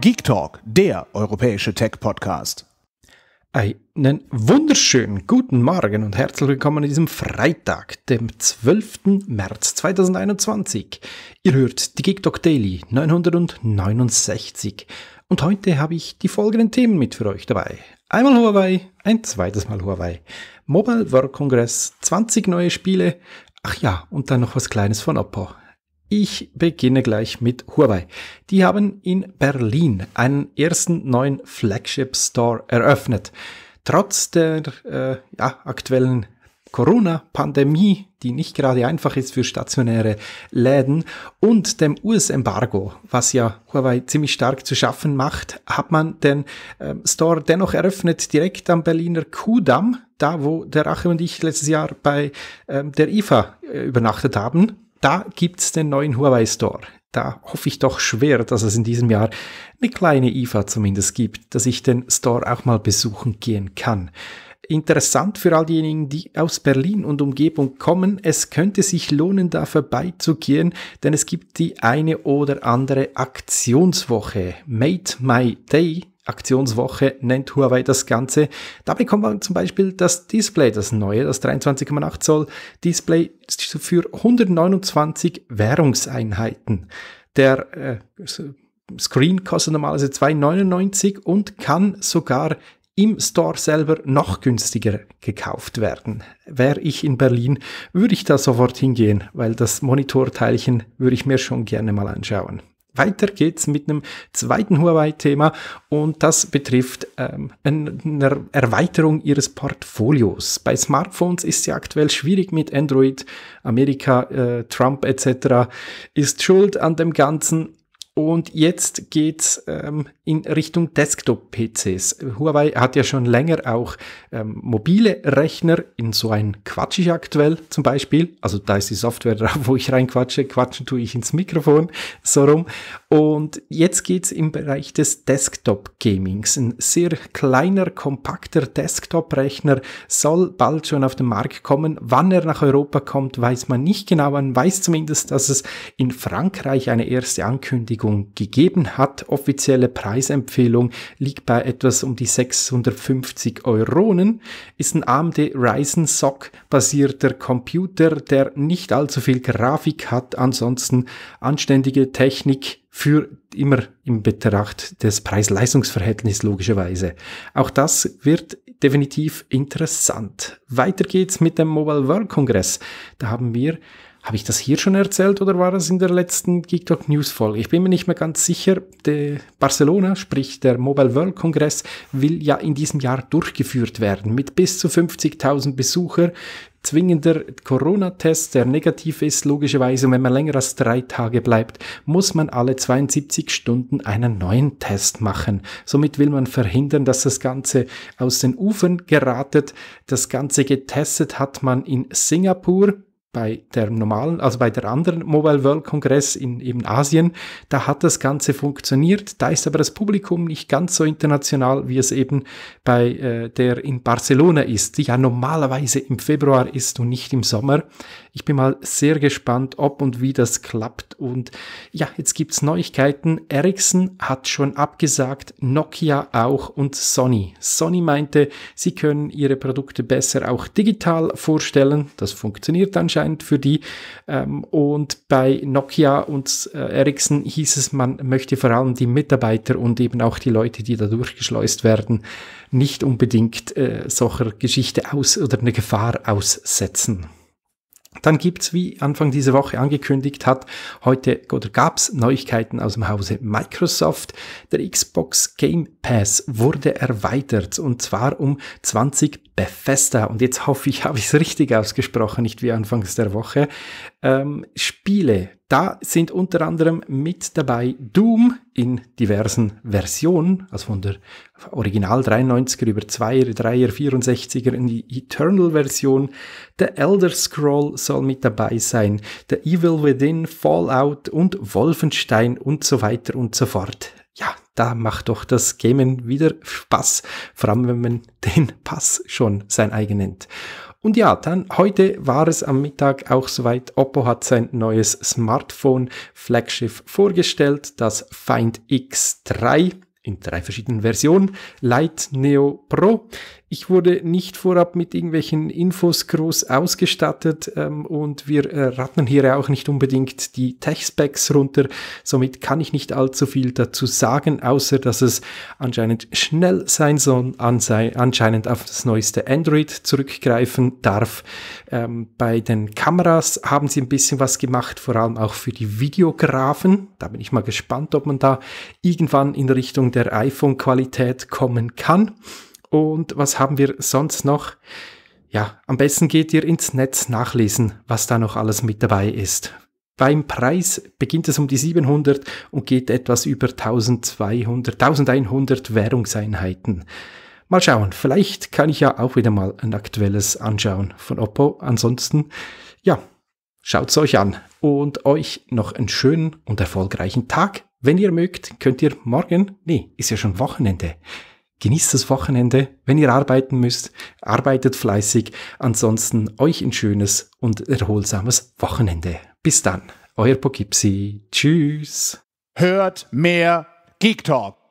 Geek Talk, der europäische Tech-Podcast. Einen wunderschönen guten Morgen und herzlich willkommen an diesem Freitag, dem 12. März 2021. Ihr hört die Geek Talk Daily 969 und heute habe ich die folgenden Themen mit für euch dabei. Einmal Huawei, ein zweites Mal Huawei, Mobile World Congress, 20 neue Spiele, ach ja, und dann noch was Kleines von Oppo. Ich beginne gleich mit Huawei. Die haben in Berlin einen ersten neuen Flagship Store eröffnet. Trotz der äh, ja, aktuellen Corona-Pandemie, die nicht gerade einfach ist für stationäre Läden, und dem US-Embargo, was ja Huawei ziemlich stark zu schaffen macht, hat man den äh, Store dennoch eröffnet, direkt am Berliner Kudamm, da wo der Achim und ich letztes Jahr bei äh, der IFA äh, übernachtet haben da gibt's den neuen Huawei Store. Da hoffe ich doch schwer, dass es in diesem Jahr eine kleine IFA zumindest gibt, dass ich den Store auch mal besuchen gehen kann. Interessant für all diejenigen, die aus Berlin und Umgebung kommen, es könnte sich lohnen, da vorbeizugehen, denn es gibt die eine oder andere Aktionswoche. Made My Day Aktionswoche nennt Huawei das Ganze. Da bekommt man zum Beispiel das Display, das neue, das 23,8 Zoll Display für 129 Währungseinheiten. Der äh, Screen kostet normalerweise 2,99 und kann sogar im Store selber noch günstiger gekauft werden. Wäre ich in Berlin, würde ich da sofort hingehen, weil das Monitorteilchen würde ich mir schon gerne mal anschauen. Weiter geht's mit einem zweiten Huawei-Thema und das betrifft ähm, eine Erweiterung ihres Portfolios. Bei Smartphones ist sie aktuell schwierig mit Android, Amerika, äh, Trump etc. ist schuld an dem Ganzen. Und jetzt geht's ähm, in Richtung Desktop-PCs. Huawei hat ja schon länger auch ähm, mobile Rechner in so ein ich aktuell zum Beispiel. Also da ist die Software drauf, wo ich reinquatsche. Quatschen tue ich ins Mikrofon, so rum. Und jetzt geht's im Bereich des Desktop-Gamings. Ein sehr kleiner, kompakter Desktop-Rechner soll bald schon auf den Markt kommen. Wann er nach Europa kommt, weiß man nicht genau. Man weiß zumindest, dass es in Frankreich eine erste Ankündigung gegeben hat. Offizielle Preise Preisempfehlung liegt bei etwas um die 650 Euronen, ist ein AMD Ryzen SOC basierter Computer, der nicht allzu viel Grafik hat, ansonsten anständige Technik für immer im Betracht des Preis-Leistungs-Verhältnisses logischerweise. Auch das wird definitiv interessant. Weiter geht's mit dem Mobile World Congress. Da haben wir habe ich das hier schon erzählt oder war das in der letzten Geek Talk News Folge? Ich bin mir nicht mehr ganz sicher. De Barcelona, sprich der Mobile World Kongress, will ja in diesem Jahr durchgeführt werden mit bis zu 50.000 Besucher. Zwingender Corona-Test, der negativ ist, logischerweise. Und wenn man länger als drei Tage bleibt, muss man alle 72 Stunden einen neuen Test machen. Somit will man verhindern, dass das Ganze aus den Ufern geratet. Das Ganze getestet hat man in Singapur bei der normalen, also bei der anderen Mobile World Congress in eben Asien, da hat das Ganze funktioniert. Da ist aber das Publikum nicht ganz so international, wie es eben bei äh, der in Barcelona ist, die ja normalerweise im Februar ist und nicht im Sommer. Ich bin mal sehr gespannt, ob und wie das klappt. Und ja, jetzt gibt's Neuigkeiten. Ericsson hat schon abgesagt, Nokia auch und Sony. Sony meinte, sie können ihre Produkte besser auch digital vorstellen. Das funktioniert anscheinend für die. Ähm, und bei Nokia und äh, Ericsson hieß es, man möchte vor allem die Mitarbeiter und eben auch die Leute, die da durchgeschleust werden, nicht unbedingt äh, solcher Geschichte aus oder eine Gefahr aussetzen. Dann gibt's, wie Anfang dieser Woche angekündigt hat, heute oder gab's Neuigkeiten aus dem Hause Microsoft. Der Xbox Game Pass wurde erweitert und zwar um 20 Bethesda. Und jetzt hoffe ich, habe ich es richtig ausgesprochen, nicht wie anfangs der Woche. Ähm, Spiele, da sind unter anderem mit dabei Doom in diversen Versionen, also von der Original 93er über 2er, 3er, 64er in die Eternal-Version. The Elder Scroll soll mit dabei sein, The Evil Within, Fallout und Wolfenstein und so weiter und so fort. Ja, da macht doch das Gamen wieder Spaß, vor allem wenn man den Pass schon sein eigen nennt. Und ja, dann heute war es am Mittag auch soweit. Oppo hat sein neues Smartphone Flagship vorgestellt, das Find X3 in drei verschiedenen Versionen. Light Neo Pro. Ich wurde nicht vorab mit irgendwelchen Infos groß ausgestattet ähm, und wir äh, rattern hier auch nicht unbedingt die Tech-Specs runter. Somit kann ich nicht allzu viel dazu sagen, außer dass es anscheinend schnell sein soll, anscheinend auf das neueste Android zurückgreifen darf. Ähm, bei den Kameras haben sie ein bisschen was gemacht, vor allem auch für die Videografen. Da bin ich mal gespannt, ob man da irgendwann in Richtung der iPhone-Qualität kommen kann. Und was haben wir sonst noch? Ja, am besten geht ihr ins Netz nachlesen, was da noch alles mit dabei ist. Beim Preis beginnt es um die 700 und geht etwas über 1200, 1100 Währungseinheiten. Mal schauen, vielleicht kann ich ja auch wieder mal ein aktuelles anschauen von Oppo. Ansonsten, ja, schaut es euch an und euch noch einen schönen und erfolgreichen Tag. Wenn ihr mögt, könnt ihr morgen, nee, ist ja schon Wochenende. Genießt das Wochenende. Wenn ihr arbeiten müsst, arbeitet fleißig. Ansonsten euch ein schönes und erholsames Wochenende. Bis dann, euer Poughkeepsie. Tschüss. Hört mehr Geek Talk.